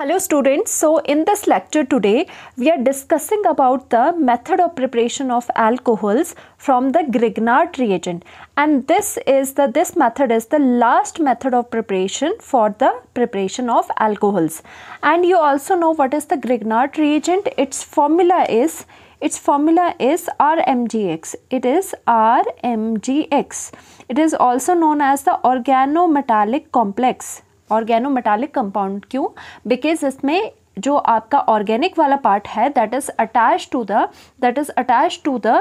Hello students, so in this lecture today we are discussing about the method of preparation of alcohols from the Grignard reagent and this is the this method is the last method of preparation for the preparation of alcohols and you also know what is the Grignard reagent its formula is its formula is RMGX it is RMGX it is also known as the organometallic complex organometallic compound क्यों because इसमें जो आपका organic वाला part है that is attach to the that is attach to the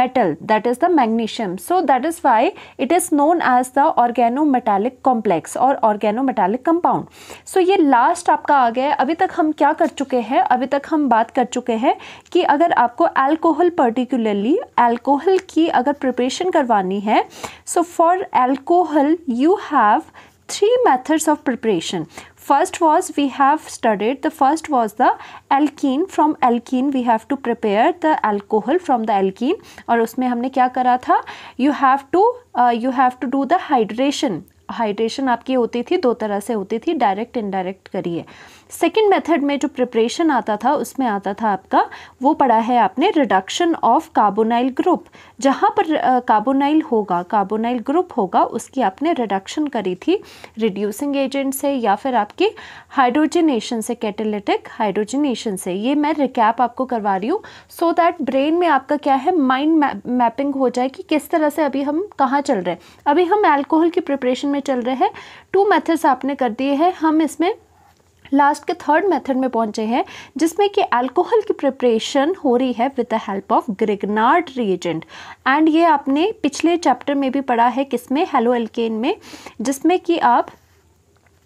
metal that is the magnesium so that is why it is known as the organometallic complex और organometallic compound so ये last आपका आ गया है अभी तक हम क्या कर चुके हैं अभी तक हम बात कर चुके हैं कि अगर आपको एल्कोहल पर्टिकुलरली एल्कोहल की अगर प्रिपरेशन करवानी है so for alcohol you have three methods of preparation first was we have studied the first was the alkene from alkene we have to prepare the alcohol from the alkene aur usme humne kya kara tha you have to uh, you have to do the hydration hydration आपकी होती थी दो तरह से होती थी direct indirect करिए second method में जो प्रिपरेशन आता था उसमें आता था आपका वो पढ़ा है आपने रिडक्शन ऑफ कार्बोनाइल ग्रुप जहाँ पर कार्बोनाइल होगा कार्बोनाइल ग्रुप होगा उसकी आपने रिडक्शन करी थी रिड्यूसिंग एजेंट से या फिर आपकी हाइड्रोजनेशन से कैटेलिटिक हाइड्रोजनेशन से ये मैं रिकैप आपको करवा रही हूँ सो दैट ब्रेन में आपका क्या है माइंड मैपिंग हो जाए कि किस तरह से अभी हम कहाँ चल रहे हैं अभी हम एल्कोहल की प्रिपरेशन में चल रहे हैं टू मेथड्स आपने कर दिए हैं हम इसमें लास्ट के थर्ड मेथड में पहुंचे हैं जिसमें कि अल्कोहल की प्रिपरेशन हो रही है with the help of Grignard reagent and ये आपने पिछले चैप्टर में भी पढ़ा है किसमें हेलो एल्केन में जिसमें कि आप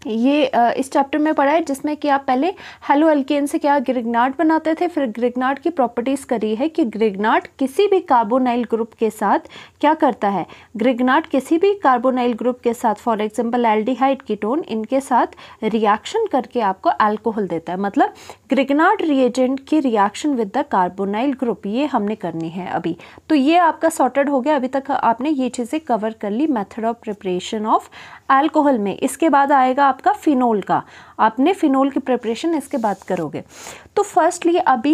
ये इस चैप्टर में पढ़ा है जिसमें कि आप पहले हेलो अल्केन से क्या ग्रिगनाट बनाते थे फिर ग्रिगनाट की प्रॉपर्टीज़ करी है कि ग्रिगनाट किसी भी कार्बोनाइल ग्रुप के साथ क्या करता है ग्रिगनाट किसी भी कार्बोनाइल ग्रुप के साथ फॉर एग्जांपल एल्डिहाइड कीटोन इनके साथ रिएक्शन करके आपको अल्कोहल देता है मतलब ग्रिगनाट रिएजेंट की reaction with the carbonyl group ये हमने करनी है अभी तो ये आपका सॉर्टेड हो गया अभी तक आपने ये चीज़ें कवर कर ली method of preparation of alcohol में इसके बाद आएगा आपका फ़िनोल का आपने फ़िनोल की प्रिपरेशन इसके बाद करोगे तो फर्स्टली अभी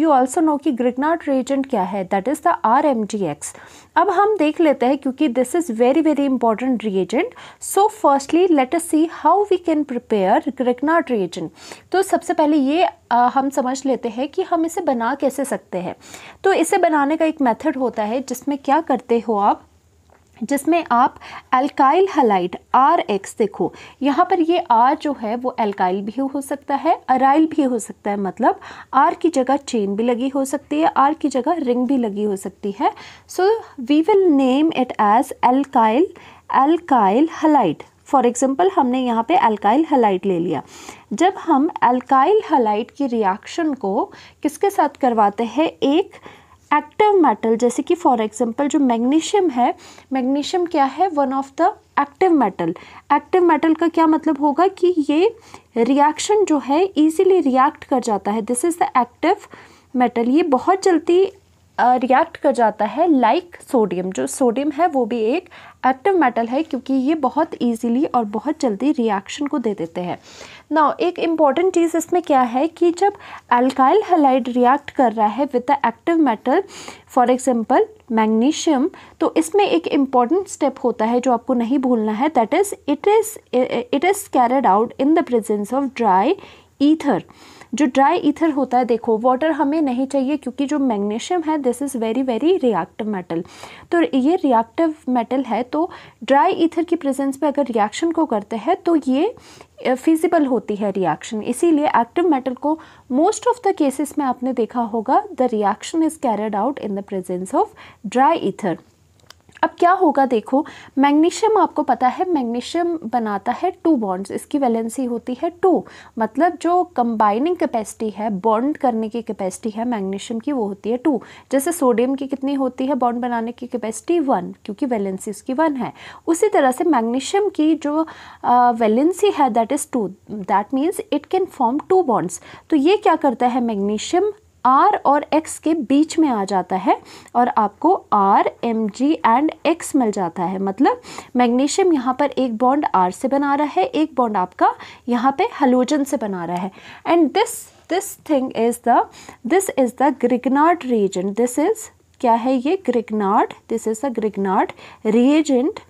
यू ऑल्सो नो कि ग्रिगनाट रेजेंट क्या है that is the R M G X अब हम देख लेते हैं क्योंकि this is very very important reagent so firstly let us see how we can prepare Grignard reagent तो सबसे पहले ये आ, हम समझ लेते हैं कि हम इसे बना कैसे सकते हैं तो इसे बनाने का एक मेथड होता है जिसमें क्या करते हो आप जिसमें आप अल्काइल हलाइट आर एक्स देखो यहाँ पर ये आर जो है वो अल्काइल भी हो सकता है अराइल भी हो सकता है मतलब आर की जगह चेन भी लगी हो सकती है आर की जगह रिंग भी लगी हो सकती है so we will name it as alkyl alkyl halide for example हमने यहाँ पे अल्काइल हलाइट ले लिया जब हम अल्काइल हलाइट की रिएक्शन को किसके साथ करवाते हैं एक एक्टिव मेटल जैसे कि फॉर एग्जांपल जो मैग्नीशियम है मैग्नीशियम क्या है one of the active metal active metal का क्या मतलब होगा कि ये रिएक्शन जो है इजीली रिएक्ट कर जाता है this is the active metal ये बहुत जल्दी रिएक्ट कर जाता है लाइक सोडियम जो सोडियम है वो भी एक एक्टिव मेटल है क्योंकि ये बहुत इजीली और बहुत जल्दी रिएक्शन को दे देते हैं ना एक इम्पॉर्टेंट चीज़ इसमें क्या है कि जब अल्काइल हलाइड रिएक्ट कर रहा है with the active metal for example magnesium तो इसमें एक इम्पॉर्टेंट स्टेप होता है जो आपको नहीं भूलना है that is it is it is carried out in the presence of dry ether जो ड्राई ईथर होता है देखो वाटर हमें नहीं चाहिए क्योंकि जो मैग्नीशियम है this is very very reactive metal तो ये रिएक्टिव मेटल है तो ड्राई ईथर की प्रेजेंस में अगर रिएक्शन को करते हैं तो ये फिजिबल होती है रिएक्शन इसीलिए एक्टिव मेटल को मोस्ट ऑफ द केसेस में आपने देखा होगा the reaction is carried out in the presence of dry ether अब क्या होगा देखो मैग्नीशियम आपको पता है मैग्नीशियम बनाता है टू बॉन्ड्स इसकी वैलेंसी होती है टू मतलब जो कंबाइनिंग कैपेसिटी है बॉन्ड करने की कैपेसिटी है मैग्नीशियम की वो होती है टू जैसे सोडियम की कितनी होती है बॉन्ड बनाने की कैपेसिटी वन क्योंकि वैलेंसी उसकी वन है उसी तरह से मैग्नीशियम की जो वैलेंसी है that is two that means it can form two bonds तो ये क्या करता है मैग्नीशियम आर और एक्स के बीच में आ जाता है और आपको R M G and X मिल जाता है मतलब मैग्नीशियम यहाँ पर एक बॉन्ड आर से बना रहा है एक बॉन्ड आपका यहाँ पे हलोजन से बना रहा है and this this thing is the this is the Grignard reagent this is क्या है ये Grignard this is the Grignard reagent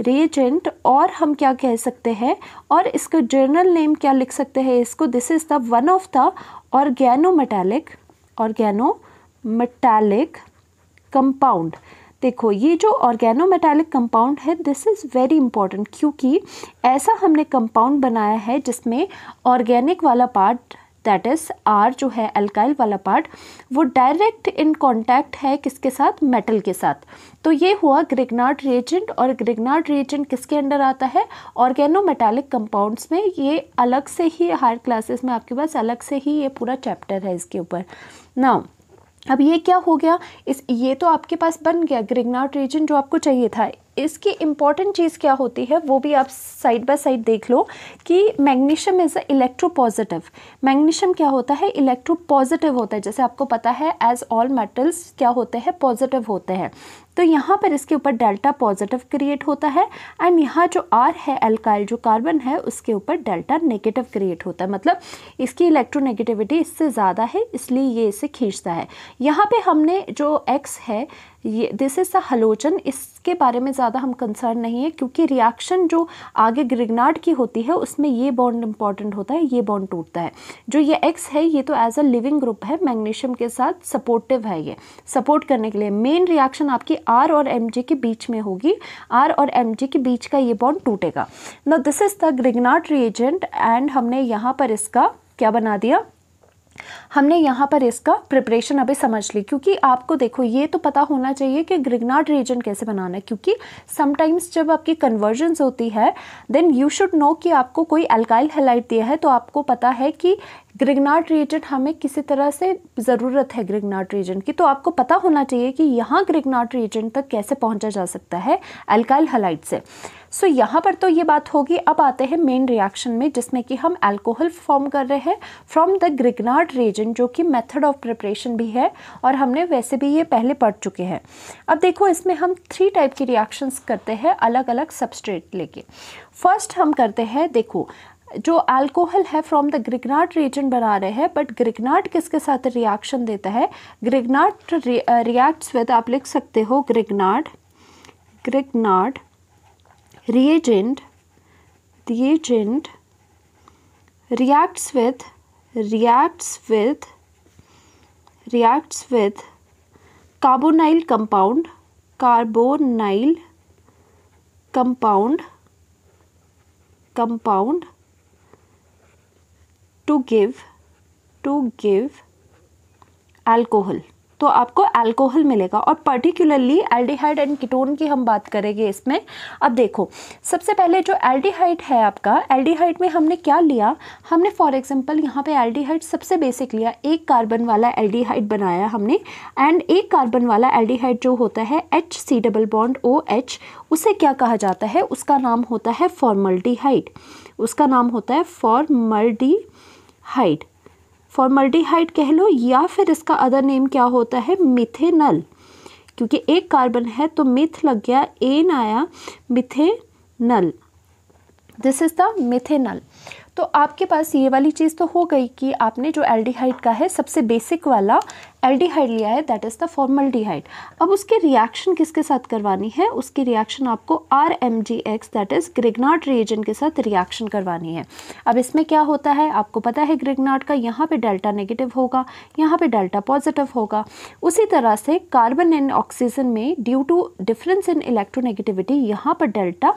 reagent और हम क्या कह सकते हैं और इसका जर्नल नेम क्या लिख सकते हैं इसको this is the one of the organometallic organometallic compound देखो ये जो ऑर्गेनो मेटालिक कंपाउंड है दिस इज़ वेरी इंपॉर्टेंट क्योंकि ऐसा हमने कंपाउंड बनाया है जिसमें ऑर्गेनिक वाला पार्ट दैट इज़ आर जो है अल्काइल वाला पार्ट वो डायरेक्ट इन कॉन्टैक्ट है किसके साथ मेटल के साथ तो ये हुआ ग्रिगनार्ड रिएजेंट और ग्रिगनार्ड रिएजेंट किसके अंडर आता है ऑर्गेनो मेटालिक कंपाउंड्स में ये अलग से ही हायर क्लासेस में आपके पास अलग से ही ये पूरा चैप्टर है इसके ऊपर नाउ अब ये क्या हो गया इस ये तो आपके पास बन गया ग्रिगनाट रीजन जो आपको चाहिए था इसकी इम्पॉर्टेंट चीज़ क्या होती है वो भी आप साइड बाय साइड देख लो कि magnesium is a electropositive magnesium क्या होता है इलेक्ट्रो पॉजिटिव होता है जैसे आपको पता है एज ऑल मेटल्स क्या होते हैं पॉजिटिव होते हैं तो यहाँ पर इसके ऊपर डेल्टा पॉजिटिव क्रिएट होता है एंड यहाँ जो आर है एल्काइल जो कार्बन है उसके ऊपर डेल्टा नेगेटिव क्रिएट होता है मतलब इसकी इलेक्ट्रोनेगेटिविटी इससे ज़्यादा है इसलिए ये इसे खींचता है यहाँ पे हमने जो एक्स है ये दिस इज़ अ हलोजन इसके बारे में ज़्यादा हम कंसर्न नहीं है क्योंकि रिएक्शन जो आगे ग्रिगनाड की होती है उसमें ये बॉन्ड इंपॉर्टेंट होता है ये बॉन्ड टूटता है जो ये एक्स है ये तो एज अ लिविंग ग्रुप है मैग्नीशियम के साथ सपोर्टिव है ये सपोर्ट करने के लिए मेन रिएक्शन आपकी आर और एम के बीच में होगी आर और एम के बीच का ये बॉन्ड टूटेगा न this is the Grignard reagent and हमने यहाँ पर इसका क्या बना दिया हमने यहाँ पर इसका प्रिपरेशन अभी समझ ली क्योंकि आपको देखो ये तो पता होना चाहिए कि ग्रिगनाड रीजन कैसे बनाना है क्योंकि समटाइम्स जब आपकी कन्वर्जन्स होती है देन यू शुड नो कि आपको कोई अल्काइल हेलाइट दिया है तो आपको पता है कि ग्रिगनाड रीजन हमें किसी तरह से ज़रूरत है ग्रिगनाड रीजन की तो आपको पता होना चाहिए कि यहाँ ग्रिगनाट रीजन तक कैसे पहुँचा जा सकता है अल्काइल हेलाइट से सो so, यहाँ पर तो ये बात होगी अब आते हैं मेन रिएक्शन में जिसमें कि हम अल्कोहल फॉर्म कर रहे हैं फ्रॉम द ग्रिगनार्ड रेजन जो कि मेथड ऑफ प्रिपरेशन भी है और हमने वैसे भी ये पहले पढ़ चुके हैं अब देखो इसमें हम थ्री टाइप की रिएक्शंस करते हैं अलग अलग सबस्ट्रेट लेके फर्स्ट हम करते हैं देखो जो अल्कोहल है फ्रॉम द ग्रिगनाट रीजन बना रहे हैं बट ग्रिगनाट किसके साथ रिएक्शन देता है ग्रिगनार्ट रिएक्ट्स विद आप लिख सकते हो Grignard Grignard reagent reagent reacts with reacts with reacts with carbonyl compound carbonyl compound compound to give to give alcohol तो आपको अल्कोहल मिलेगा और पर्टिकुलरली एल्डिहाइड एंड कीटोन की हम बात करेंगे इसमें अब देखो सबसे पहले जो एल्डिहाइड है आपका एल्डिहाइड में हमने क्या लिया हमने फॉर एग्जांपल यहाँ पे एल्डिहाइड सबसे बेसिक लिया एक कार्बन वाला एल्डिहाइड बनाया हमने एंड एक कार्बन वाला एल्डिहाइड जो होता है H C double bond O H उसे क्या कहा जाता है उसका नाम होता है फॉर्मल्डिहाइड उसका नाम होता है फॉर्मल्डिहाइड फॉर्मल्डिहाइड कह लो या फिर इसका अदर नेम क्या होता है मिथेनल क्योंकि एक कार्बन है तो मिथ लग गया एन आया methanal this is the methanal तो आपके पास ये वाली चीज़ तो हो गई कि आपने जो एल्डिहाइड का है सबसे बेसिक वाला एल्डिहाइड लिया है दैट इज़ द फॉर्मल्डिहाइड अब उसकी रिएक्शन किसके साथ करवानी है उसकी रिएक्शन आपको R M G X that is Grignard reagent के साथ रिएक्शन करवानी है अब इसमें क्या होता है आपको पता है ग्रिगनाट का यहाँ पे डेल्टा नेगेटिव होगा यहाँ पे डेल्टा पॉजिटिव होगा उसी तरह से कार्बन एंड ऑक्सीजन में due to difference in electronegativity यहाँ पर डेल्टा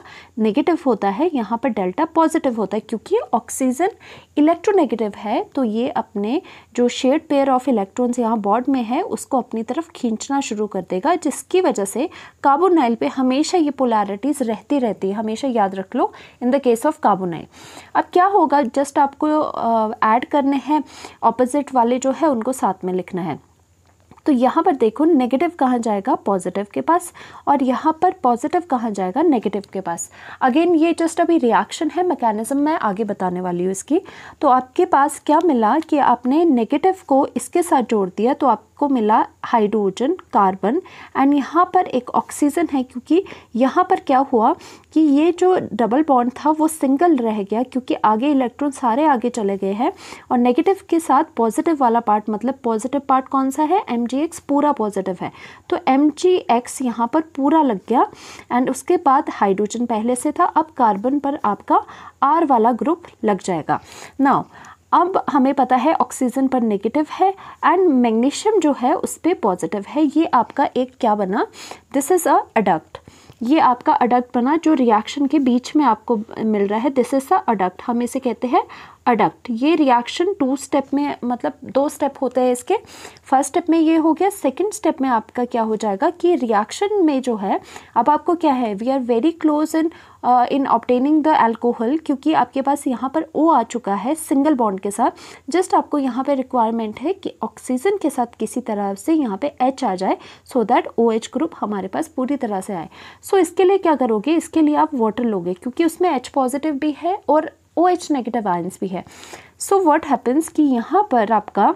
नेगेटिव होता है यहाँ पर डेल्टा पॉजिटिव होता है क्योंकि ऑक्सीजन इलेक्ट्रोनेगेटिव है तो ये अपने जो शेड पेयर ऑफ इलेक्ट्रॉन्स यहाँ रॉड में है उसको अपनी तरफ खींचना शुरू कर देगा जिसकी वजह से कार्बोनाइल पे हमेशा ये पोलैरिटीज़ रहती रहती है हमेशा याद रख लो in the case of carbonyl अब क्या होगा जस्ट आपको ऐड करने हैं ऑपोजिट वाले जो है उनको साथ में लिखना है तो यहाँ पर देखो नेगेटिव कहाँ जाएगा पॉजिटिव के पास और यहाँ पर पॉजिटिव कहाँ जाएगा नेगेटिव के पास अगेन ये जस्ट अभी रिएक्शन है मैकेनिज्म मैं आगे बताने वाली हूँ इसकी तो आपके पास क्या मिला कि आपने नेगेटिव को इसके साथ जोड़ दिया तो आप को मिला हाइड्रोजन कार्बन एंड यहाँ पर एक ऑक्सीजन है क्योंकि यहाँ पर क्या हुआ कि ये जो डबल बॉन्ड था वो सिंगल रह गया क्योंकि आगे इलेक्ट्रॉन सारे आगे चले गए हैं और नेगेटिव के साथ पॉजिटिव वाला पार्ट मतलब पॉजिटिव पार्ट कौन सा है एम पूरा पॉजिटिव है तो एम जी एक्स यहाँ पर पूरा लग गया एंड उसके बाद हाइड्रोजन पहले से था अब कार्बन पर आपका आर वाला ग्रुप लग जाएगा नाउ अब हमें पता है ऑक्सीजन पर नेगेटिव है एंड मैग्नीशियम जो है उस पर पॉजिटिव है ये आपका एक क्या बना दिस इज़ अ अडक्ट ये आपका अडक्ट बना जो रिएक्शन के बीच में आपको मिल रहा है दिस इज़ अ अडक्ट हम इसे कहते हैं अडक्ट ये रिएक्शन टू स्टेप में मतलब दो स्टेप होते हैं इसके फर्स्ट स्टेप में ये हो गया सेकंड स्टेप में आपका क्या हो जाएगा कि रिएक्शन में जो है अब आपको क्या है we are very close in in obtaining the alcohol क्योंकि आपके पास यहाँ पर ओ आ चुका है सिंगल बॉन्ड के साथ जस्ट आपको यहाँ पे रिक्वायरमेंट है कि ऑक्सीजन के साथ किसी तरह से यहाँ पे एच आ जाए so that O H group हमारे पास पूरी तरह से आए सो so, इसके लिए क्या करोगे इसके लिए आप वाटर लोगे क्योंकि उसमें एच पॉजिटिव भी है और ओ एच नेगेटिव आयंस भी है सो वॉट हैपन्स कि यहाँ पर आपका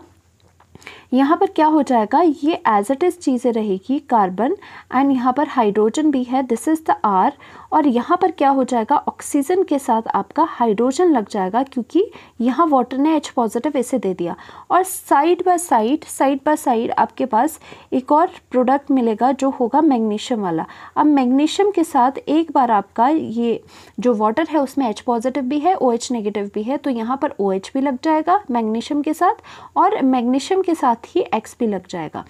यहाँ पर क्या हो जाएगा ये एज इट इज़ चीज़ें रहेगी कार्बन एंड यहाँ पर हाइड्रोजन भी है दिस इज़ द आर और यहाँ पर क्या हो जाएगा ऑक्सीजन के साथ आपका हाइड्रोजन लग जाएगा क्योंकि यहाँ वाटर ने एच पॉजिटिव इसे दे दिया और side by side side by side आपके पास एक और प्रोडक्ट मिलेगा जो होगा मैग्नीशियम वाला अब मैग्नीशियम के साथ एक बार आपका ये जो वाटर है उसमें एच पॉजिटिव भी है ओ OH नेगेटिव भी है तो यहाँ पर ओ OH भी लग जाएगा मैग्नीशियम के साथ और मैग्नीशियम के साथ ही एक्स भी लग जाएगा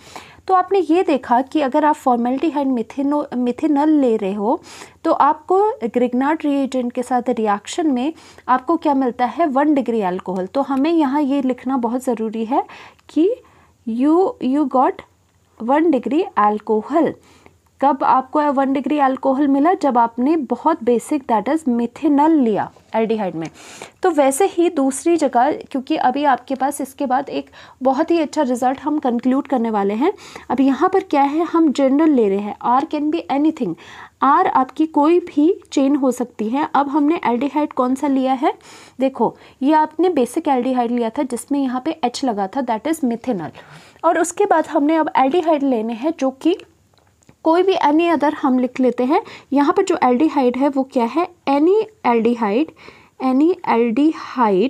तो आपने ये देखा कि अगर आप हैंड मिथेनो मिथेनल ले रहे हो तो आपको ग्रिगनाट रिएजेंट के साथ रिएक्शन में आपको क्या मिलता है वन डिग्री अल्कोहल तो हमें यहाँ ये लिखना बहुत ज़रूरी है कि you you got one degree alcohol कब आपको वन डिग्री अल्कोहल मिला जब आपने बहुत बेसिक दैट इज़ मिथेनल लिया एल्डिहाइड में तो वैसे ही दूसरी जगह क्योंकि अभी आपके पास इसके बाद एक बहुत ही अच्छा रिजल्ट हम कंक्लूड करने वाले हैं अब यहाँ पर क्या है हम जनरल ले रहे हैं R can be thing R आपकी कोई भी चेन हो सकती है अब हमने एल्डिहाइड कौन सा लिया है देखो ये आपने बेसिक एल्डिहाइड लिया था जिसमें यहाँ पे एच लगा था दैट इज़ मिथेनल और उसके बाद हमने अब एल्डिहाइड लेने हैं जो कि कोई भी एनी अदर हम लिख लेते हैं यहाँ पर जो एल है वो क्या है any L any L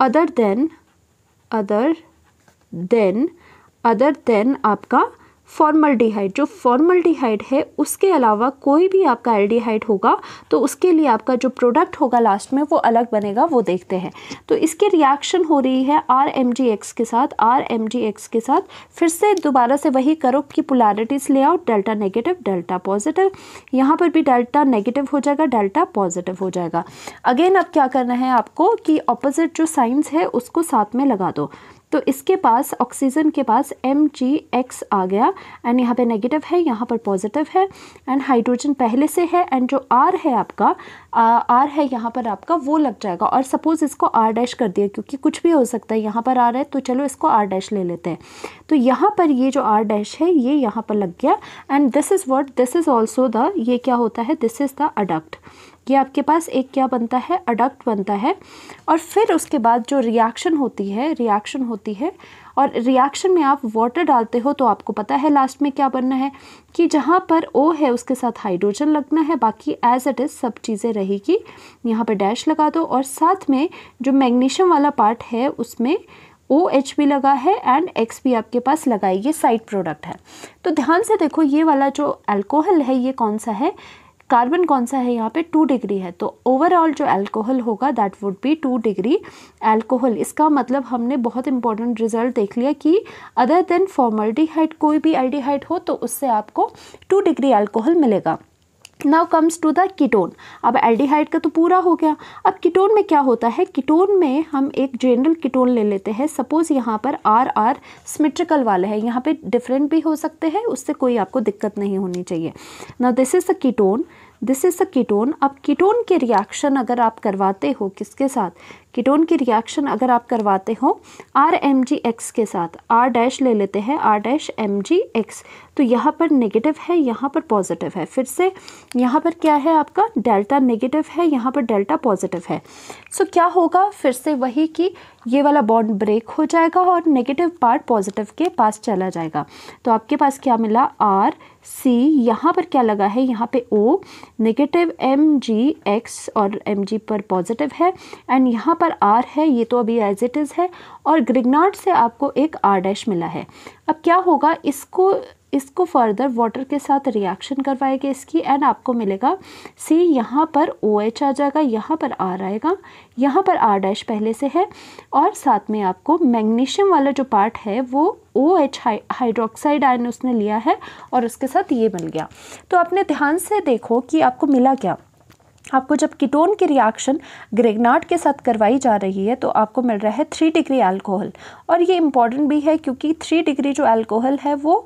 other than other than other than आपका फॉर्मलडिहाइड जो फॉर्मलडिहाइड है उसके अलावा कोई भी आपका एल्डिहाइड होगा तो उसके लिए आपका जो प्रोडक्ट होगा लास्ट में वो अलग बनेगा वो देखते हैं तो इसकी रिएक्शन हो रही है आर एम जी एक्स के साथ आर एम जी एक्स के साथ फिर से दोबारा से वही करो कि पुलारिटीज़ ले आओ डेल्टा नेगेटिव डेल्टा पॉजिटिव यहाँ पर भी डेल्टा नेगेटिव हो जाएगा डेल्टा पॉजिटिव हो जाएगा अगेन अब क्या करना है आपको कि ऑपोजिट जो साइंस है उसको साथ में लगा दो तो इसके पास ऑक्सीजन के पास एम जी एक्स आ गया एंड यहाँ पे नेगेटिव है यहाँ पर पॉजिटिव है एंड हाइड्रोजन पहले से है एंड जो आर है आपका आर है यहाँ पर आपका वो लग जाएगा और सपोज़ इसको आर डैश कर दिया क्योंकि कुछ भी हो सकता है यहाँ पर आ रहा है तो चलो इसको आर डैश ले लेते हैं तो यहाँ पर ये जो आर डैश है ये यहाँ पर लग गया and this is what this is also the ये क्या होता है दिस इज़ द अडक्ट ये आपके पास एक क्या बनता है अडक्ट बनता है और फिर उसके बाद जो रिएक्शन होती है रिएक्शन होती है और रिएक्शन में आप वाटर डालते हो तो आपको पता है लास्ट में क्या बनना है कि जहाँ पर ओ है उसके साथ हाइड्रोजन लगना है बाकी एज इट इज़ सब चीज़ें रहेगी यहाँ पर डैश लगा दो और साथ में जो मैग्नीशियम वाला पार्ट है उसमें ओ एच भी लगा है एंड एक्स भी आपके पास लगाई ये साइड प्रोडक्ट है तो ध्यान से देखो ये वाला जो अल्कोहल है ये कौन सा है कार्बन कौन सा है यहाँ पे टू डिग्री है तो ओवरऑल जो अल्कोहल होगा that would be two degree alcohol इसका मतलब हमने बहुत इंपॉर्टेंट रिजल्ट देख लिया कि अदर देन फॉर्मल्टीहाइट कोई भी अल्डिहाइड हो तो उससे आपको टू डिग्री अल्कोहल मिलेगा now comes to the ketone अब एल्डिहाइड का तो पूरा हो गया अब कीटोन में क्या होता है कीटोन में हम एक जनरल कीटोन ले लेते हैं सपोज यहाँ पर आर आर स्मिट्रिकल वाले हैं यहाँ पे डिफरेंट भी हो सकते हैं उससे कोई आपको दिक्कत नहीं होनी चाहिए now this is the ketone this is a ketone अब कीटोन के रिएक्शन अगर आप करवाते हो किसके साथ कीटोन की रिएक्शन अगर आप करवाते हो आर एम जी एक्स के साथ आर डैश ले लेते हैं R dash M G X तो यहाँ पर नेगेटिव है यहाँ पर पॉजिटिव है फिर से यहाँ पर क्या है आपका डेल्टा नेगेटिव है यहाँ पर डेल्टा पॉजिटिव है सो क्या होगा फिर से वही कि ये वाला बॉन्ड ब्रेक हो जाएगा और नेगेटिव पार्ट पॉजिटिव के पास चला जाएगा तो आपके पास क्या मिला आर सी यहाँ पर क्या लगा है यहाँ पे O negative M G X और एम जी पर पॉजिटिव है एंड यहाँ पर आर है ये तो अभी एज इट इज़ है और ग्रिगनाट से आपको एक आर डैश मिला है अब क्या होगा इसको इसको फर्दर वाटर के साथ रिएक्शन करवाएगा इसकी एंड आपको मिलेगा सी यहाँ पर ओ OH आ जाएगा यहाँ पर आर आएगा यहाँ पर आर डैश पहले से है और साथ में आपको मैग्नीशियम वाला जो पार्ट है वो ओ एच हाइड्रोक्साइड आयन उसने लिया है और उसके साथ ये मिल गया तो अपने ध्यान से देखो कि आपको मिला क्या आपको जब कीटोन की रिएक्शन ग्रेगनाट के साथ करवाई जा रही है तो आपको मिल रहा है थ्री डिग्री अल्कोहल और ये इम्पॉर्टेंट भी है क्योंकि थ्री डिग्री जो अल्कोहल है वो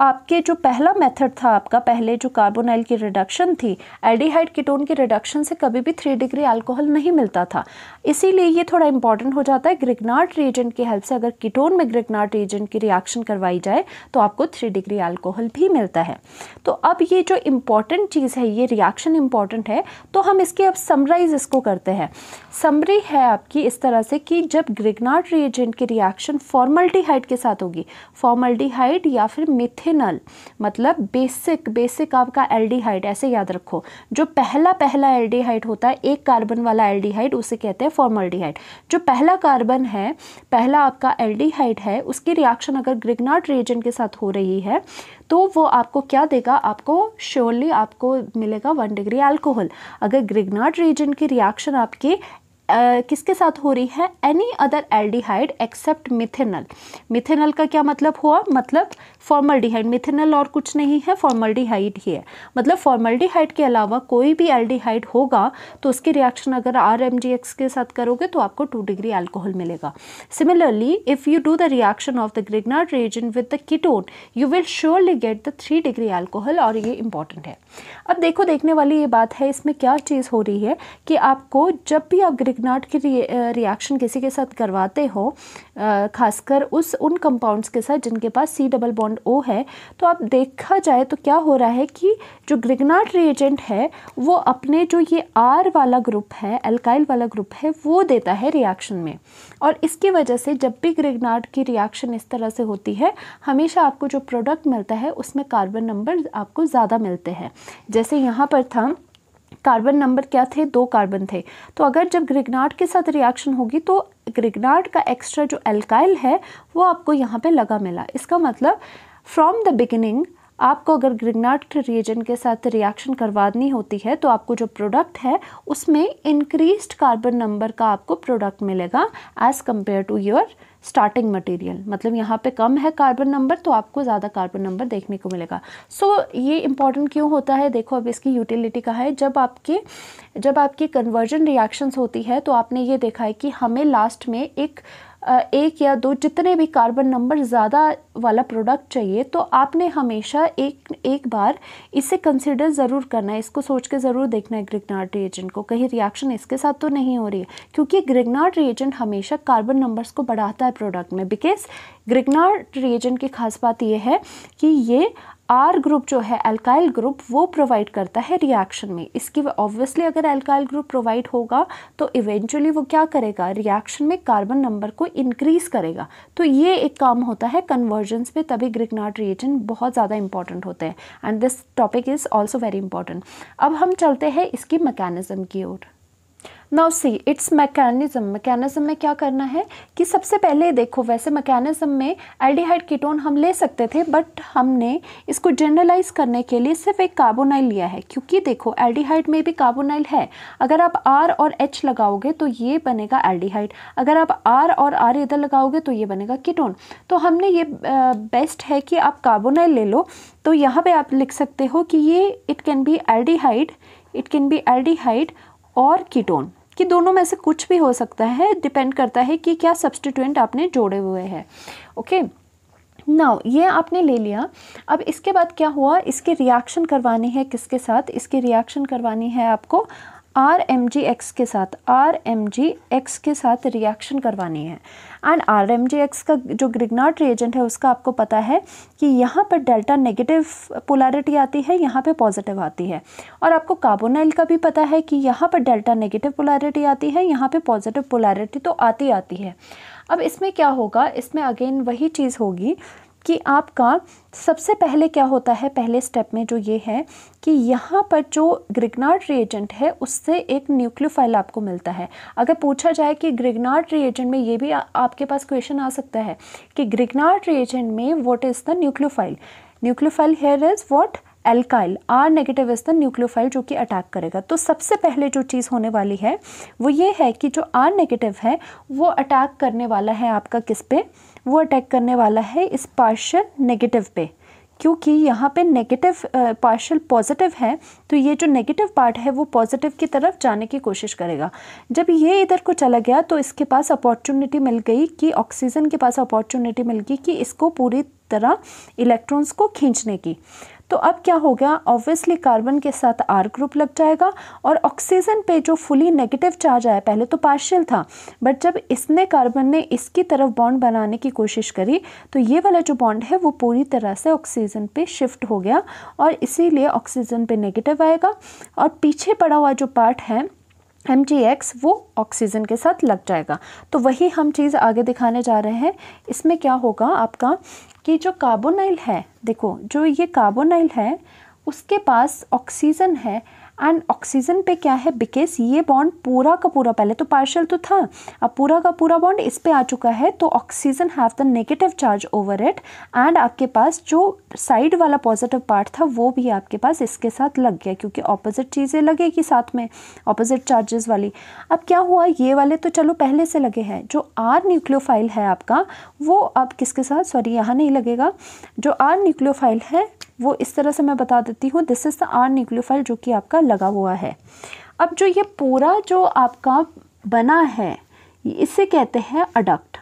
आपके जो पहला मेथड था आपका पहले जो कार्बोनाइल की रिडक्शन थी एल्डिहाइड कीटोन की रिडक्शन से कभी भी थ्री डिग्री अल्कोहल नहीं मिलता था इसीलिए ये थोड़ा इंपॉर्टेंट हो जाता है ग्रिगनार्ट रिएजेंट की हेल्प से अगर कीटोन में ग्रिगनार्ट रिएजेंट की रिएक्शन करवाई जाए तो आपको थ्री डिग्री अल्कोहल भी मिलता है तो अब ये जो इम्पॉर्टेंट चीज़ है ये रिएक्शन इम्पॉर्टेंट है तो हम इसके अब समराइज इसको करते हैं समरी है आपकी इस तरह से कि जब ग्रिगनार्ट रिएजेंट की रिएक्शन फॉर्मल्टीहाइड के साथ होगी फॉर्मल्टीहाइड या फिर मिथे इथेनल मतलब बेसिक बेसिक आपका एल्डिहाइड ऐसे याद रखो जो पहला पहला एल्डिहाइड होता है एक कार्बन वाला एल्डिहाइड उसे कहते हैं फॉर्मल्डिहाइड जो पहला कार्बन है पहला आपका एल्डिहाइड है उसकी रिएक्शन अगर ग्रिगनाट रिएजेंट के साथ हो रही है तो वो आपको क्या देगा आपको श्योरली आपको मिलेगा वन डिग्री अल्कोहल अगर ग्रिगनाट रिएजेंट की रिएक्शन आपकी किसके साथ हो रही है any other aldehyde except methanal methanal का क्या मतलब हुआ मतलब फॉर्मल्डिहाइड मिथेनल और कुछ नहीं है फॉर्मल्डिहाइड ही है मतलब फॉर्मल्डिहाइड के अलावा कोई भी एल्डिहाइड होगा तो उसकी रिएक्शन अगर आर एम जी एक्स के साथ करोगे तो आपको टू डिग्री एल्कोहल मिलेगा similarly if you do the reaction of the Grignard reagent with the ketone you will surely get the three degree alcohol और ये इंपॉर्टेंट है अब देखो देखने वाली ये बात है इसमें क्या चीज़ हो रही है कि आपको जब भी आप ग्रिग इग्नाट की रिएक्शन किसी के साथ करवाते हो खासकर उस उन कंपाउंड्स के साथ जिनके पास सी डबल बॉन्ड ओ है तो आप देखा जाए तो क्या हो रहा है कि जो ग्रिगनाट रिएजेंट है वो अपने जो ये आर वाला ग्रुप है अल्काइल वाला ग्रुप है वो देता है रिएक्शन में और इसकी वजह से जब भी ग्रिगनाट की रिएक्शन इस तरह से होती है हमेशा आपको जो प्रोडक्ट मिलता है उसमें कार्बन नंबर आपको ज़्यादा मिलते हैं जैसे यहाँ पर था कार्बन नंबर क्या थे दो कार्बन थे तो अगर जब ग्रिगनाट के साथ रिएक्शन होगी तो ग्रिगनाट का एक्स्ट्रा जो एल्काइल है वो आपको यहाँ पे लगा मिला इसका मतलब फ्रॉम द बिगिनिंग आपको अगर ग्रिगनाट रिएजेंट के साथ रिएक्शन करवानी होती है तो आपको जो प्रोडक्ट है उसमें इंक्रीज्ड कार्बन नंबर का आपको प्रोडक्ट मिलेगा as compare to your starting material मतलब यहाँ पे कम है कार्बन नंबर तो आपको ज़्यादा कार्बन नंबर देखने को मिलेगा सो so, ये इंपॉर्टेंट क्यों होता है देखो अब इसकी यूटिलिटी कहाँ है जब आपके जब आपकी कन्वर्जन रिएक्शंस होती है तो आपने ये देखा है कि हमें लास्ट में एक एक या दो जितने भी कार्बन नंबर ज़्यादा वाला प्रोडक्ट चाहिए तो आपने हमेशा एक एक बार इसे कंसिडर ज़रूर करना है इसको सोच के ज़रूर देखना है ग्रिगनार्ड रिएजेंट को कहीं रिएक्शन इसके साथ तो नहीं हो रही है क्योंकि ग्रिगनार्ड रिएजेंट हमेशा कार्बन नंबर्स को बढ़ाता है प्रोडक्ट में बिकॉज ग्रिगनार्ड रिएजेंट की खास बात यह है कि ये आर ग्रुप जो है एल्काइल ग्रुप वो प्रोवाइड करता है रिएक्शन में इसकी ऑब्वियसली अगर एल्काइल ग्रुप प्रोवाइड होगा तो इवेंचुअली वो क्या करेगा रिएक्शन में कार्बन नंबर को इंक्रीज करेगा तो ये एक काम होता है कन्वर्जेंस में तभी ग्रिगनाट रिएजन बहुत ज़्यादा इंपॉर्टेंट होते हैं and this topic is also very important अब हम चलते हैं इसकी मैकेनिज़्म की ओर now see it's mechanism mechanism में क्या करना है कि सबसे पहले देखो वैसे मैकेनिज्म में एल्डिहाइड कीटोन हम ले सकते थे बट हमने इसको जनरलाइज करने के लिए सिर्फ एक कार्बोनाइल लिया है क्योंकि देखो एल्डिहाइड में भी कार्बोनाइल है अगर आप आर और एच लगाओगे तो ये बनेगा एल्डिहाइड अगर आप आर और आर इधर लगाओगे तो ये बनेगा कीटोन तो हमने ये बेस्ट है कि आप कार्बोनाइल ले लो तो यहाँ पर आप लिख सकते हो कि ये it can be aldehyde it can be aldehyde और कीटोन कि दोनों में से कुछ भी हो सकता है डिपेंड करता है कि क्या सब्सटीट्यूएंट आपने जोड़े हुए हैं ओके नाउ ये आपने ले लिया अब इसके बाद क्या हुआ इसके रिएक्शन करवाने हैं किसके साथ इसके रिएक्शन करवानी है आपको आर एम जी एक्स के साथ आर एम जी एक्स के साथ रिएक्शन करवानी है and R M G X का जो ग्रिगनाट रिएजेंट है उसका आपको पता है कि यहाँ पर डेल्टा नेगेटिव पोलारिटी आती है यहाँ पे पॉजिटिव आती है और आपको कार्बोनाइल का भी पता है कि यहाँ पर डेल्टा नेगेटिव पोलारिटी आती है यहाँ पे पॉजिटिव पोलारिटी तो आती आती है अब इसमें क्या होगा इसमें अगेन वही चीज़ होगी कि आपका सबसे पहले क्या होता है पहले स्टेप में जो ये है कि यहाँ पर जो ग्रिगनार्ड रिएजेंट है उससे एक न्यूक्लियोफाइल आपको मिलता है अगर पूछा जाए कि ग्रिगनार्ड रिएजेंट में ये भी आ, आपके पास क्वेश्चन आ सकता है कि ग्रिगनार्ड रिएजेंट में what is the nucleophile nucleophile here is what alkyl R negative is the nucleophile जो कि अटैक करेगा तो सबसे पहले जो चीज़ होने वाली है वो ये है कि जो आर नेगेटिव है वो अटैक करने वाला है आपका किस पे वो अटैक करने वाला है इस पार्शल नेगेटिव पे क्योंकि यहाँ पे नेगेटिव पार्शल पॉजिटिव है तो ये जो नेगेटिव पार्ट है वो पॉजिटिव की तरफ जाने की कोशिश करेगा जब ये इधर को चला गया तो इसके पास अपॉर्चुनिटी मिल गई कि ऑक्सीजन के पास अपॉर्चुनिटी मिल गई कि इसको पूरी तरह इलेक्ट्रॉन्स को खींचने की तो अब क्या हो गया ऑब्वियसली कार्बन के साथ आर ग्रुप लग जाएगा और ऑक्सीजन पे जो फुली नेगेटिव चार्ज आया पहले तो पार्शियल था बट जब इसने कार्बन ने इसकी तरफ बॉन्ड बनाने की कोशिश करी तो ये वाला जो बॉन्ड है वो पूरी तरह से ऑक्सीजन पे शिफ्ट हो गया और इसीलिए ऑक्सीजन पे नेगेटिव आएगा और पीछे पड़ा हुआ जो पार्ट है एम जी एक्स वो ऑक्सीजन के साथ लग जाएगा तो वही हम चीज़ आगे दिखाने जा रहे हैं इसमें क्या होगा आपका कि जो कार्बोनाइल है देखो जो ये कार्बोनाइल है उसके पास ऑक्सीजन है एंड ऑक्सीजन पे क्या है बिकेस ये बॉन्ड पूरा का पूरा पहले तो पार्शल तो था अब पूरा का पूरा बॉन्ड इस पे आ चुका है तो oxygen have the negative charge over it and आपके पास जो साइड वाला पॉजिटिव पार्ट था वो भी आपके पास इसके साथ लग गया क्योंकि ऑपोजिट चीज़ें लगेगी साथ में ऑपोजिट चार्जेस वाली अब क्या हुआ ये वाले तो चलो पहले से लगे हैं जो आर न्यूक्लियोफाइल है आपका वो अब किसके साथ सॉरी यहाँ नहीं लगेगा जो आर न्यूक्लियोफाइल है वो इस तरह से मैं बता देती हूँ this is the R nucleophile जो कि आपका लगा हुआ है अब जो ये पूरा जो आपका बना है इसे कहते हैं अडक्ट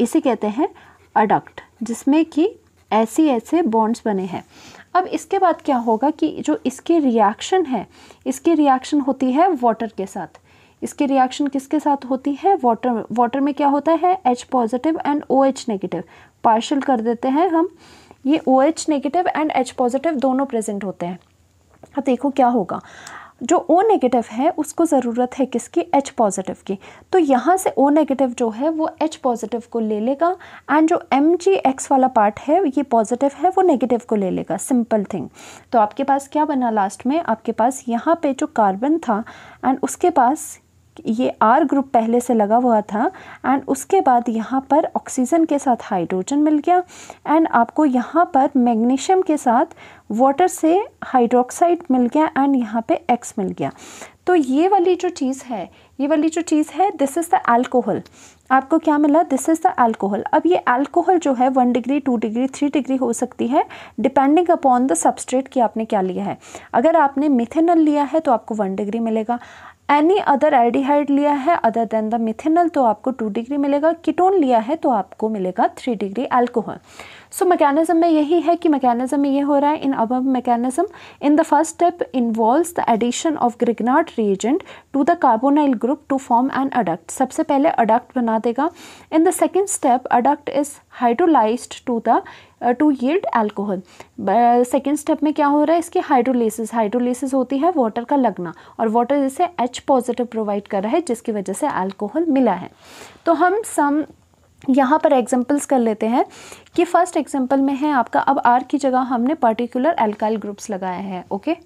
इसे कहते हैं अडक्ट जिसमें कि ऐसी ऐसे बॉन्ड्स बने हैं अब इसके बाद क्या होगा कि जो इसके रिएक्शन है इसकी रिएक्शन होती है वाटर के साथ इसकी रिएक्शन किसके साथ होती है वाटर वाटर में क्या होता है H positive and O H negative partial कर देते हैं हम ये O H negative and H positive दोनों प्रेजेंट होते हैं अब देखो क्या होगा जो ओ नेगेटिव है उसको ज़रूरत है किसकी एच पॉजिटिव की तो यहाँ से ओ नेगेटिव जो है वो एच पॉजिटिव को ले लेगा एंड जो एम जी एक्स वाला पार्ट है ये पॉजिटिव है वो नेगेटिव को ले लेगा सिंपल थिंग तो आपके पास क्या बना लास्ट में आपके पास यहाँ पे जो कार्बन था एंड उसके पास ये आर ग्रुप पहले से लगा हुआ था एंड उसके बाद यहाँ पर ऑक्सीजन के साथ हाइड्रोजन मिल गया एंड आपको यहाँ पर मैग्नीशियम के साथ वाटर से हाइड्रोक्साइड मिल गया एंड यहाँ पे एक्स मिल गया तो ये वाली जो चीज़ है ये वाली जो चीज़ है दिस इज़ द अल्कोहल आपको क्या मिला दिस इज़ द अल्कोहल अब ये अल्कोहल जो है one degree two degree three degree हो सकती है डिपेंडिंग अपॉन द सबस्ट्रेट कि आपने क्या लिया है अगर आपने मिथेनल लिया है तो आपको वन डिग्री मिलेगा एनी अदर एल्डिहाइड लिया है अदर देन द मिथेनल तो आपको टू डिग्री मिलेगा किटोन लिया है तो आपको मिलेगा three degree alcohol so mechanism में यही है कि मैकेनिज्म में ये हो रहा है इन अब mechanism in the first step involves the addition of Grignard reagent to the carbonyl group to form an adduct सबसे पहले अडक्ट बना देगा in the second step adduct is hydrolyse to the to yield alcohol second step में क्या हो रहा है इसकी हाइड्रोलिसिस हाइड्रोलिसिस होती है वाटर का लगना और वाटर जैसे एच पॉजिटिव प्रोवाइड कर रहा है जिसकी वजह से एल्कोहल मिला है तो हम सम यहाँ पर एग्जाम्पल्स कर लेते हैं कि फर्स्ट एग्जाम्पल में है आपका अब आर की जगह हमने पर्टिकुलर एल्काइल ग्रुप्स लगाया है okay okay?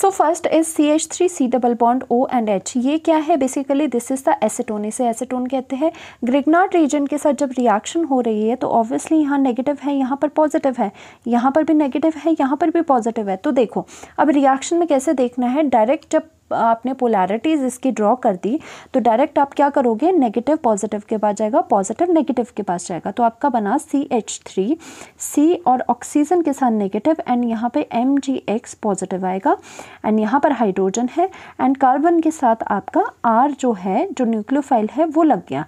So first is C H three C double bond O and H ये क्या है basically this is the acetone इसे एसिटोन कहते हैं ग्रिगनाट रीजन के साथ जब रिएक्शन हो रही है तो ऑब्वियसली यहाँ नेगेटिव है यहाँ पर पॉजिटिव है यहाँ पर भी नेगेटिव है यहाँ पर भी पॉजिटिव है तो देखो अब रिएक्शन में कैसे देखना है डायरेक्ट जब आपने पोलैरिटीज़ इसकी ड्रॉ कर दी तो डायरेक्ट आप क्या करोगे नेगेटिव पॉजिटिव के पास जाएगा पॉजिटिव नेगेटिव के पास जाएगा तो आपका बना सी एच थ्री सी और ऑक्सीजन के साथ नेगेटिव एंड यहाँ पे एम जी एक्स पॉजिटिव आएगा एंड यहाँ पर हाइड्रोजन है एंड कार्बन के साथ आपका आर जो है जो न्यूक्लियोफाइल है वो लग गया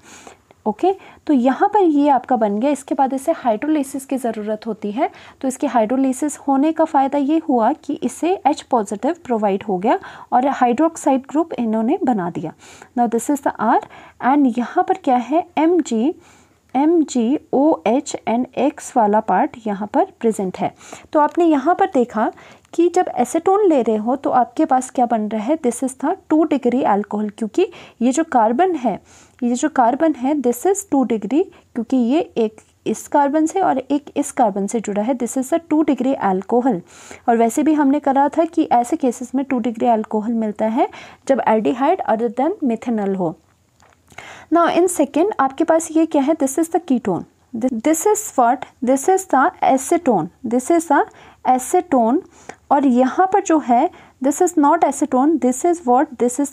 ओके okay? तो यहाँ पर ये आपका बन गया इसके बाद इसे हाइड्रोलिसिस की ज़रूरत होती है तो इसके हाइड्रोलिसिस होने का फ़ायदा ये हुआ कि इसे एच पॉजिटिव प्रोवाइड हो गया और हाइड्रोक्साइड ग्रुप इन्होंने बना दिया now this is the R and यहाँ पर क्या है M G M G O H and X वाला पार्ट यहाँ पर प्रेजेंट है तो आपने यहाँ पर देखा कि जब एसेटोन ले रहे हो तो आपके पास क्या बन रहा है दिस इज़ था टू डिग्री अल्कोहल क्योंकि ये जो कार्बन है ये जो कार्बन है दिस इज़ टू डिग्री क्योंकि ये एक इस कार्बन से और एक इस कार्बन से जुड़ा है this is a two degree alcohol और वैसे भी हमने करा था कि ऐसे केसेस में टू डिग्री अल्कोहल मिलता है जब एल्डिहाइड अदर देन मिथेनल हो ना इन सेकेंड आपके पास ये क्या है this is the ketone this is what this is the acetone this is the acetone और यहाँ पर जो है this is not acetone this is what this is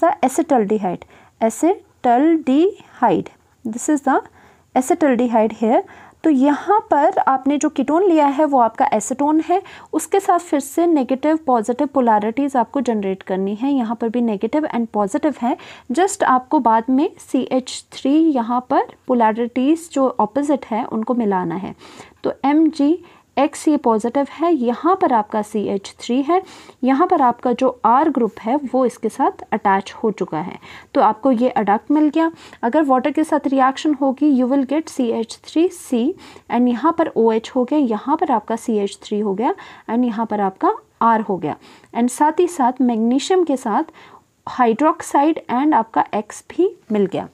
the aldehyde this is the aldehyde है तो यहाँ पर आपने जो कीटोन लिया है वो आपका एसेटोन है उसके साथ फिर से नेगेटिव पॉजिटिव पोलारिटीज़ आपको जनरेट करनी है यहाँ पर भी नेगेटिव एंड पॉजिटिव है जस्ट आपको बाद में सी एच थ्री यहाँ पर पोलारिटीज़ जो ऑपोजिट है उनको मिलाना है तो एम जी एक्स ये पॉजिटिव है यहाँ पर आपका सी एच थ्री है यहाँ पर आपका जो आर ग्रुप है वो इसके साथ अटैच हो चुका है तो आपको ये अडक्ट मिल गया अगर वाटर के साथ रिएक्शन होगी you will get C H three C and यहाँ पर ओ OH एच हो गया यहाँ पर आपका सी एच थ्री हो गया एंड यहाँ पर आपका आर हो गया एंड साथ ही साथ मैग्नीशियम के साथ हाइड्रोक्साइड एंड आपका एक्स भी मिल गया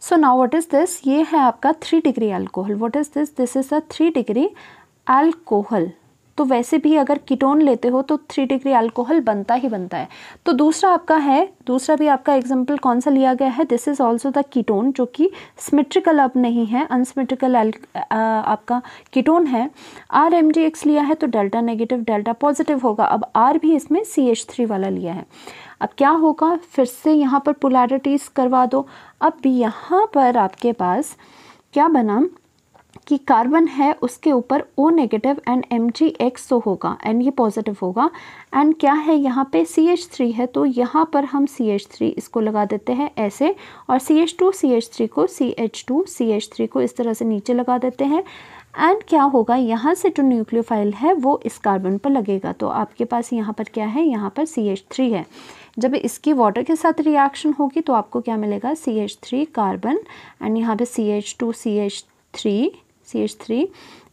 so now what is this ये है आपका three degree alcohol what is this this is a three degree alcohol तो वैसे भी अगर कीटोन लेते हो तो थ्री डिग्री अल्कोहल बनता ही बनता है तो दूसरा आपका है दूसरा भी आपका एग्जाम्पल कौन सा लिया गया है this is also the ketone जो कि सिमेट्रिकल अब नहीं है अनसिमेट्रिकल आपका कीटोन है आर एम डी एक्स लिया है तो डेल्टा नेगेटिव डेल्टा पॉजिटिव होगा अब आर भी इसमें सी एच थ्री वाला लिया है अब क्या होगा फिर से यहाँ पर पोलैरिटीज़ करवा दो अब यहाँ पर आपके पास क्या बना कि कार्बन है उसके ऊपर O negative and M G X होगा एंड ये पॉजिटिव होगा एंड क्या है यहाँ पे सी एच थ्री है तो यहाँ पर हम सी एच थ्री इसको लगा देते हैं ऐसे और C H two C H three को C H two C H three को इस तरह से नीचे लगा देते हैं एंड क्या होगा यहाँ से जो न्यूक्लियोफाइल है वो इस कार्बन पर लगेगा तो आपके पास यहाँ पर क्या है यहाँ पर सी एच थ्री है जब इसकी वाटर के साथ रिएक्शन होगी तो आपको क्या मिलेगा C H three carbon and यहाँ पे C H two C H three C H three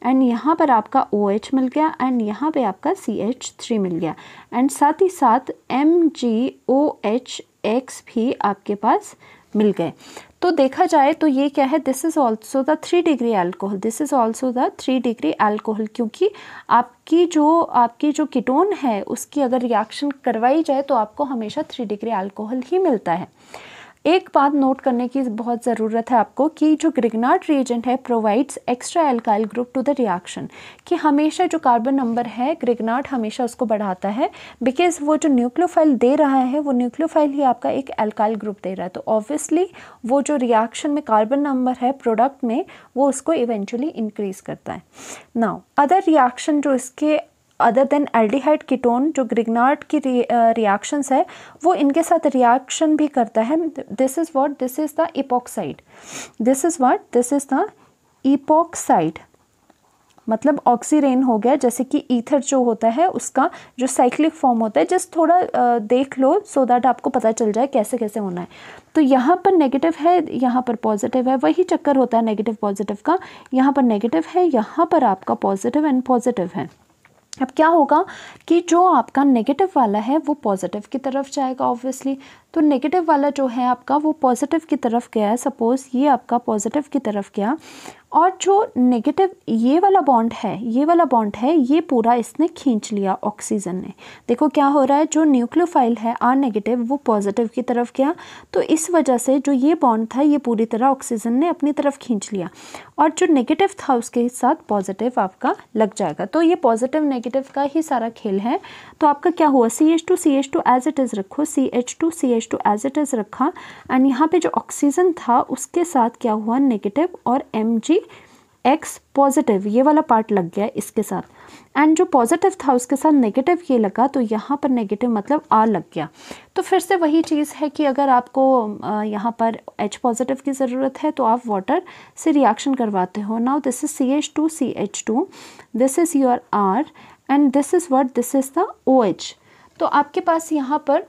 and यहाँ पर आपका ओ OH एच मिल गया एंड यहाँ पे आपका सी एच थ्री मिल गया एंड साथ ही साथ M G O H X भी आपके पास मिल गए तो देखा जाए तो ये क्या है this is also the three degree alcohol this is also the three degree alcohol क्योंकि आपकी जो आपकी जो किटोन है उसकी अगर रिएक्शन करवाई जाए तो आपको हमेशा थ्री डिग्री अल्कोहल ही मिलता है एक बात नोट करने की बहुत ज़रूरत है आपको कि जो ग्रिगनाट रिएजेंट है provides extra alkyl group to the reaction कि हमेशा जो कार्बन नंबर है ग्रिगनाट हमेशा उसको बढ़ाता है बिकॉज वो जो न्यूक्लियोफाइल दे रहा है वो न्यूक्लियोफाइल ही आपका एक एल्काइल ग्रुप दे रहा है तो ऑब्वियसली वो जो रिएक्शन में कार्बन नंबर है प्रोडक्ट में वो उसको इवेंचुअली इंक्रीज़ करता है नाउ अदर रिएक्शन जो इसके अदर देन एल्डिहाइड कीटोन जो ग्रिगनार्ड की रिएक्शंस uh, है वो इनके साथ रिएक्शन भी करता है this is what this is the epoxide this is what this is the epoxide मतलब ऑक्सीरेन हो गया जैसे कि ईथर जो होता है उसका जो साइक्लिक फॉर्म होता है जस्ट थोड़ा uh, देख लो सो so दैट आपको पता चल जाए कैसे कैसे होना है तो यहाँ पर नेगेटिव है यहाँ पर पॉजिटिव है वही चक्कर होता है नेगेटिव पॉजिटिव का यहाँ पर नेगेटिव है यहाँ पर आपका पॉजिटिव एंड पॉजिटिव है अब क्या होगा कि जो आपका नेगेटिव वाला है वो पॉजिटिव की तरफ जाएगा ऑब्वियसली तो नेगेटिव वाला जो है आपका वो पॉजिटिव की तरफ गया है सपोज़ ये आपका पॉजिटिव की तरफ गया और जो नेगेटिव ये वाला बॉन्ड है ये वाला बॉन्ड है ये पूरा इसने खींच लिया ऑक्सीजन ने देखो क्या हो रहा है जो न्यूक्लियोफाइल है आर नेगेटिव वो पॉजिटिव की तरफ गया तो इस वजह से जो ये बॉन्ड था ये पूरी तरह ऑक्सीजन ने अपनी तरफ खींच लिया और जो नेगेटिव था उसके साथ पॉजिटिव आपका लग जाएगा तो ये पॉजिटिव नेगेटिव का ही सारा खेल है तो आपका क्या हुआ C H two C H two as it is रखो C H two C H two as it is रखा एंड यहाँ पर जो ऑक्सीजन था उसके साथ क्या हुआ नेगेटिव और एम जी एक्स पॉजिटिव ये वाला पार्ट लग गया इसके साथ एंड जो पॉजिटिव था उसके साथ नेगेटिव ये लगा तो यहाँ पर नेगेटिव मतलब आर लग गया तो फिर से वही चीज़ है कि अगर आपको यहाँ पर एच पॉजिटिव की ज़रूरत है तो आप वाटर से रिएक्शन करवाते हो now this is C H two C H two this is your R and this is what this is the O H तो आपके पास यहाँ पर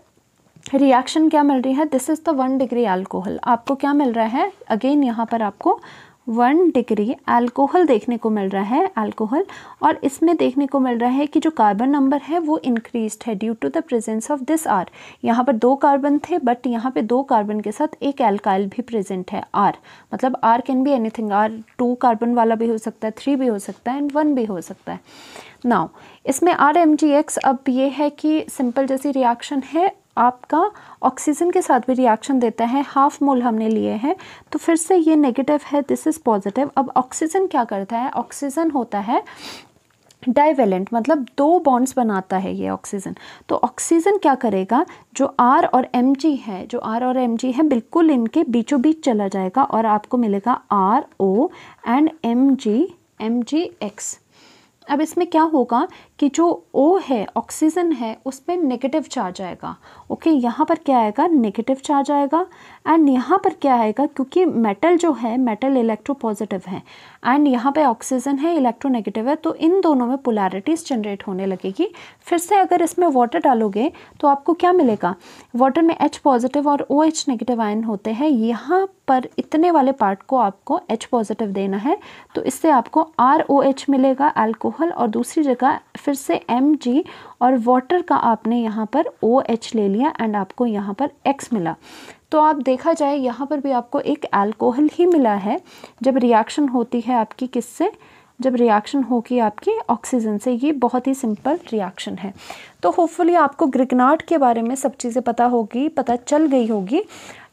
रिएक्शन क्या मिल रही है this is the one degree alcohol आपको क्या मिल रहा है अगेन यहाँ पर आपको वन डिग्री अल्कोहल देखने को मिल रहा है अल्कोहल और इसमें देखने को मिल रहा है कि जो कार्बन नंबर है वो इंक्रीज्ड है due to the presence of this R यहाँ पर दो कार्बन थे बट यहाँ पे दो कार्बन के साथ एक एल्काइल भी प्रेजेंट है आर मतलब R can be anything R two carbon वाला भी हो सकता है थ्री भी हो सकता है एंड वन भी हो सकता है नाउ इसमें आर एम जी एक्स अब ये है कि सिंपल जैसी रिएक्शन है आपका ऑक्सीजन के साथ भी रिएक्शन देता है हाफ मोल हमने लिए हैं तो फिर से ये नेगेटिव है दिस इज़ पॉजिटिव अब ऑक्सीजन क्या करता है ऑक्सीजन होता है डाइवेलेंट मतलब दो बॉन्ड्स बनाता है ये ऑक्सीजन तो ऑक्सीजन क्या करेगा जो आर और एम है जो आर और एम है बिल्कुल इनके बीचों बीच चला जाएगा और आपको मिलेगा R O and M G M G X अब इसमें क्या होगा कि जो ओ है ऑक्सीजन है उस पर नेगेटिव चार्ज आएगा ओके यहाँ पर क्या आएगा नेगेटिव चार्ज आएगा एंड यहाँ पर क्या आएगा क्योंकि मेटल जो है मेटल इलेक्ट्रो पॉजिटिव है एंड यहाँ पे ऑक्सीजन है इलेक्ट्रो नेगेटिव है तो इन दोनों में पोलैरिटीज़ जनरेट होने लगेगी फिर से अगर इसमें वाटर डालोगे तो आपको क्या मिलेगा वाटर में एच पॉजिटिव और O OH H negative ion होते हैं यहाँ पर इतने वाले पार्ट को आपको H पॉजिटिव देना है तो इससे आपको आर ओ एच मिलेगा अल्कोहल और दूसरी जगह फिर से एम जी और वाटर का आपने यहाँ पर ओ एच ले लिया एंड आपको यहाँ पर एक्स मिला तो आप देखा जाए यहाँ पर भी आपको एक अल्कोहल ही मिला है जब रिएक्शन होती है आपकी किससे जब रिएक्शन होगी आपकी ऑक्सीजन से ये बहुत ही सिंपल रिएक्शन है तो होपफुली आपको ग्रिगनाट के बारे में सब चीज़ें पता होगी पता चल गई होगी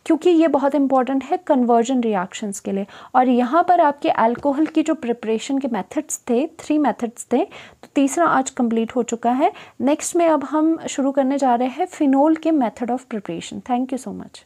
क्योंकि ये बहुत इंपॉर्टेंट है कन्वर्जन रिएक्शंस के लिए और यहाँ पर आपके अल्कोहल की जो प्रिपरेशन के मेथड्स थे थ्री मेथड्स थे तो तीसरा आज कंप्लीट हो चुका है नेक्स्ट में अब हम शुरू करने जा रहे हैं फिनोल के method of preparation thank you so much